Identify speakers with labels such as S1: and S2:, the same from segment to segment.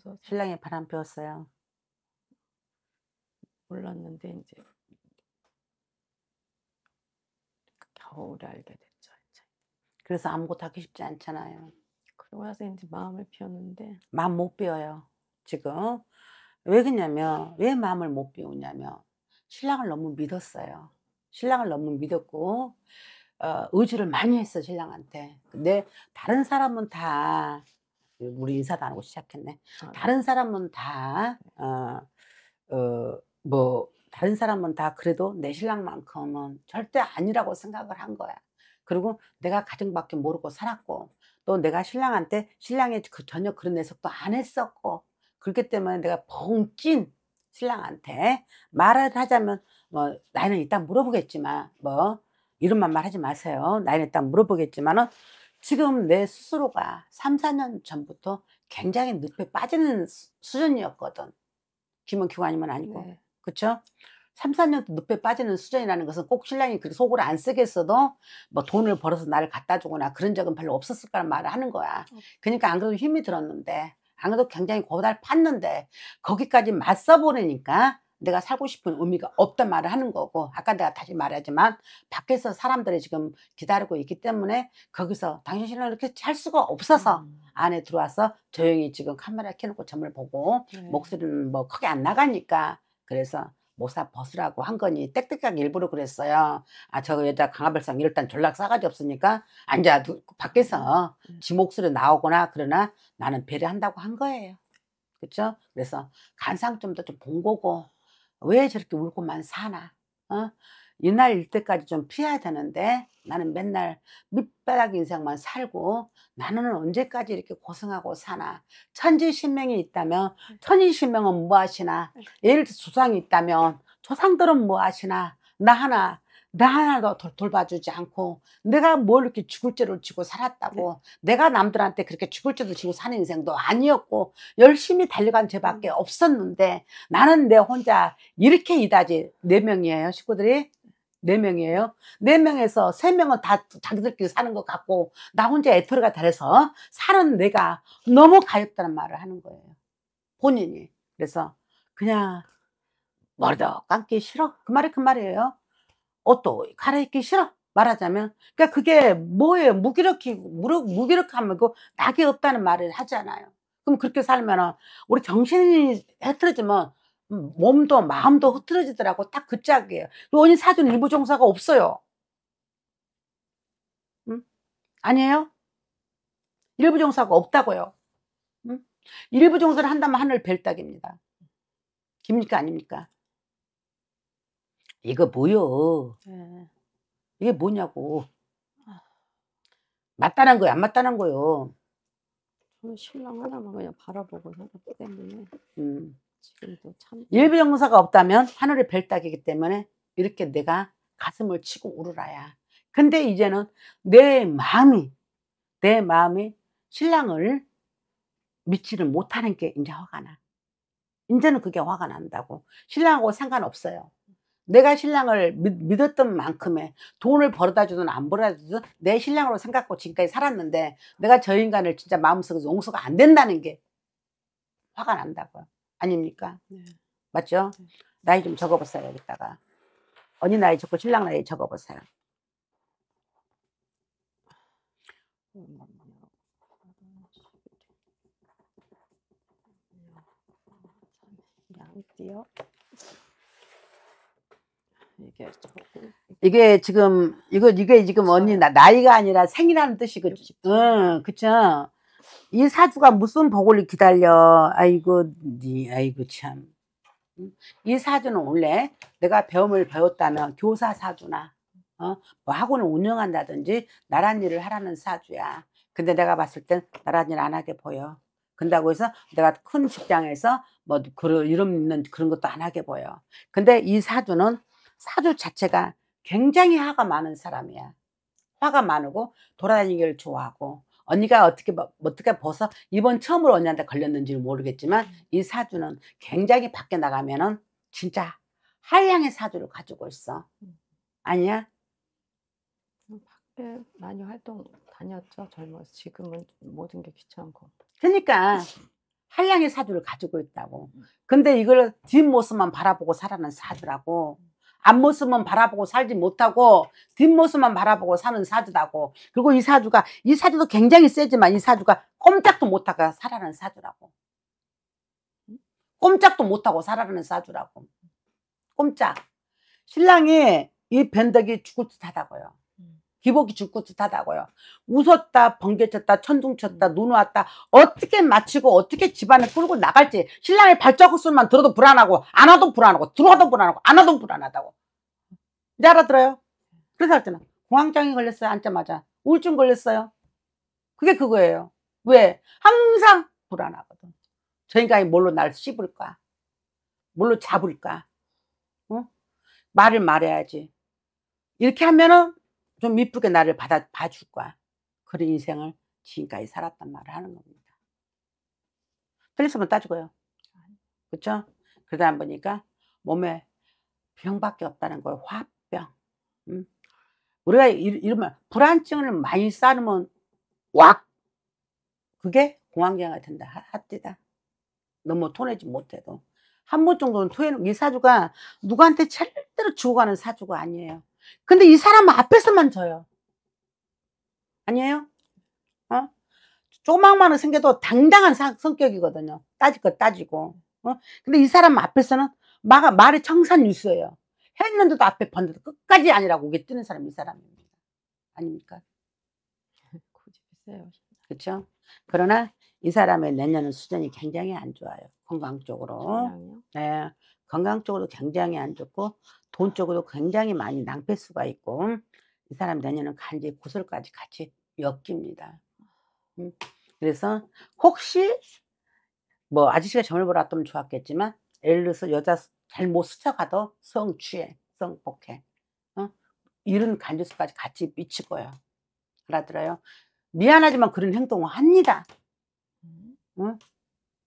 S1: 없어서 신랑이 바람 피웠어요. 몰랐는데 이제 겨울에 알게 됐죠. 이제. 그래서 아무것도 하기 쉽지 않잖아요. 그러고 나서 이제 마음을 비웠는데 마음 못 비워요. 지금 왜그냐면왜 마음을 못 비우냐면 신랑을 너무 믿었어요. 신랑을 너무 믿었고 어, 의지를 많이 했어 신랑한테. 근데 다른 사람은 다 우리 인사도 안 하고 시작했네. 어. 다른 사람은 다, 네. 어, 어, 뭐, 다른 사람은 다 그래도 내 신랑만큼은 절대 아니라고 생각을 한 거야. 그리고 내가 가정밖에 모르고 살았고, 또 내가 신랑한테 신랑이 그 전혀 그런 내석도 안 했었고, 그렇기 때문에 내가 봉찐 신랑한테 말을 하자면, 뭐, 나이는 일단 물어보겠지만, 뭐, 이런 말 말하지 마세요. 나이는 일단 물어보겠지만은, 지금 내 스스로가 3, 4년 전부터 굉장히 늪에 빠지는 수준이었거든. 기문기관이면 아니고. 네. 그쵸? 3, 4년 늪에 빠지는 수준이라는 것은 꼭 신랑이 그 속을 안 쓰겠어도 뭐 돈을 벌어서 나를 갖다 주거나 그런 적은 별로 없었을 거란 말을 하는 거야. 어. 그러니까 안 그래도 힘이 들었는데, 안 그래도 굉장히 고달 팠는데, 거기까지 맞서보내니까 내가 살고 싶은 의미가 없단 말을 하는 거고 아까 내가 다시 말하지만 밖에서 사람들이 지금 기다리고 있기 때문에 거기서 당신은 이렇게 할 수가 없어서 음. 안에 들어와서 조용히 지금 카메라 켜놓고 점을 보고 네. 목소리는 뭐 크게 안 나가니까 그래서 모사 벗으라고 한 거니 땡땡하게 일부러 그랬어요. 아 저 여자 강화발상 일단 졸라 싸가지 없으니까 앉아 누, 밖에서 음. 지 목소리 나오거나 그러나 나는 배려한다고 한 거예요. 그렇죠? 그래서 간상좀 더 좀 본 거고 왜 저렇게 울고만 사나 어? 이날 이때까지 좀 피해야 되는데 나는 맨날 밑바닥 인생만 살고 나는 언제까지 이렇게 고생하고 사나 천지신명이 있다면 네. 천지신명은 뭐 하시나 네. 예를 들어 조상이 있다면 조상들은 뭐 하시나 나 하나 나 하나도 돌, 봐주지 않고 내가 뭘 이렇게 죽을 죄를 지고 살았다고 네. 내가 남들한테 그렇게 죽을 죄를 지고 사는 인생도 아니었고 열심히 달려간 죄밖에 음. 없었는데 나는 내 혼자 이렇게 이다지 네 명이에요 식구들이 네 명이에요. 네 명에서 세 명은 다 자기들끼리 사는 것 같고 나 혼자 애토리가 달해서 사는 내가 너무 가엾다는 말을 하는 거예요. 본인이. 그래서 그냥 머리도 감기 싫어. 그 말이 그 말이에요. 옷도 갈아입기 싫어. 말하자면. 그러니까 그게 뭐예요? 무기력이, 무기력함이고 그 낙이 없다는 말을 하잖아요. 그럼 그렇게 살면 우리 정신이 흐트러지면 음, 몸도 마음도 흐트러지더라고. 딱 그 짝이에요. 원인 사주는 일부 종사가 없어요. 응? 아니에요? 일부 종사가 없다고요. 응? 일부 종사를 한다면 하늘 벨따입니다 깁니까? 아닙니까? 이거 뭐요? 네. 이게 뭐냐고. 아. 맞다는 거야, 안 맞다는 거요. 저는 신랑 하나만 뭐 그냥 바라보고 살았기 때문에 음. 지금도 참 일부 정사가 없다면 하늘의 별따기기 때문에 이렇게 내가 가슴을 치고 울으라야. 근데 이제는 내 마음이 내 마음이 신랑을 믿지를 못하는 게 이제 화가 나. 이제는 그게 화가 난다고. 신랑하고 상관없어요. 내가 신랑을 믿, 었던 만큼의 돈을 벌어다 주든 안 벌어다 주든 내 신랑으로 생각하고 지금까지 살았는데 내가 저 인간을 진짜 마음속에서 용서가 안 된다는 게 화가 난다고요. 아닙니까? 네. 맞죠? 네. 나이 좀 적어보세요, 여기다가. 언니 나이 적고 신랑 나이 적어보세요. 양띠요. 이게 지금 이거 이게 지금 언니 나, 이가 아니라 생이라는 뜻이거든. 응, 그쵸. 이 사주가 무슨 복을 기다려. 아이고, 니, 아이고 참. 이 사주는 원래 내가 배움을 배웠다면 교사 사주나 어? 뭐 학원을 운영한다든지 나란 일을 하라는 사주야. 근데 내가 봤을 땐 나란 일 안 하게 보여. 근다고 해서 내가 큰 직장에서 뭐 그런 이름 있는 그런 것도 안 하게 보여. 근데 이 사주는 사주 자체가 굉장히 화가 많은 사람이야. 화가 많고 돌아다니기를 좋아하고 언니가 어떻게 뭐, 뭐 어떻게 벗어 이번 처음으로 언니한테 걸렸는지 모르겠지만 음. 이 사주는 굉장히 밖에 나가면은 진짜 한량의 사주를 가지고 있어. 음. 아니야? 음, 밖에 많이 활동 다녔죠. 젊어 지금은 모든 게 귀찮고. 그러니까 한량의 사주를 가지고 있다고. 근데 이걸 뒷모습만 바라보고 살아는 사주라고. 앞모습만 바라보고 살지 못하고 뒷모습만 바라보고 사는 사주다고 그리고 이 사주가 이 사주도 굉장히 세지만 이 사주가 꼼짝도 못하고 살아는 사주라고 꼼짝도 못하고 살아라는 사주라고 꼼짝 신랑이 이 변덕이 죽을 듯하다고요 기복이 죽고 짓하다고요. 웃었다, 번개쳤다, 천둥쳤다, 눈 왔다. 어떻게 마치고 어떻게 집안을 끌고 나갈지 신랑의 발자국 소리만 들어도 불안하고 안 와도 불안하고 들어와도 불안하고 안 와도 불안하다고. 이제 알아들어요. 그래서 할때는 공황장애 걸렸어요. 앉자마자 우울증 걸렸어요. 그게 그거예요. 왜? 항상 불안하거든. 저 인간이 뭘로 날 씹을까? 뭘로 잡을까? 어? 말을 말해야지. 이렇게 하면은 좀 이쁘게 나를 받아 봐줄 거야. 그런 인생을 지금까지 살았단 말을 하는 겁니다. 틀렸으면 따지고요. 그쵸 그러다 보니까 몸에 병밖에 없다는 거예요. 화병. 음. 우리가 이러면 불안증을 많이 쌓으면 왁 그게 공황경화가 된다. 핫디다 너무 토내지 못해도. 한 번 정도는 토해놓은이 사주가 누구한테 절대로 주고가는 사주가 아니에요. 근데 이 사람 앞에서만 져요. 아니에요? 어? 조망만은 생겨도 당당한 사, 성격이거든요. 따질 거 따지고. 어? 근데 이 사람 앞에서는 마, 말이 청산 뉴스예요. 했는데도 앞에 번데도 끝까지 아니라고 오게 뜨는 사람이 이 사람입니다. 아닙니까? 그렇죠? 그러나 이 사람의 내년은 수전이 굉장히 안 좋아요. 건강 쪽으로. 네, 건강 쪽으로 굉장히 안 좋고 돈적으로 굉장히 많이 낭패수가 있고 이 사람 내년은 간지 구슬까지 같이 엮입니다. 음, 그래서 혹시 뭐 아저씨가 점을 보러 왔다면 좋았겠지만 예를 들어서 여자 잘못 스쳐가도 성취해 성폭해 어? 이런 간지수까지 같이 미치고요. 알아들어요? 미안하지만 그런 행동을 합니다. 응? 음. 어?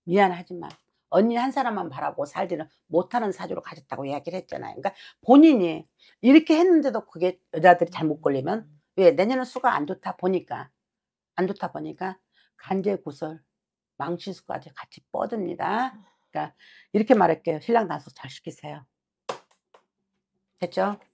S1: 미안하지만 언니 한 사람만 바라보고 살지는 못하는 사주로 가졌다고 이야기를 했잖아요. 그러니까 본인이 이렇게 했는데도 그게 여자들이 잘못 걸리면 음. 왜 내년은 수가 안 좋다 보니까 안 좋다 보니까 간제구설 망신수까지 같이 뻗습니다. 그러니까 이렇게 말할게요. 신랑 나서 잘 시키세요. 됐죠?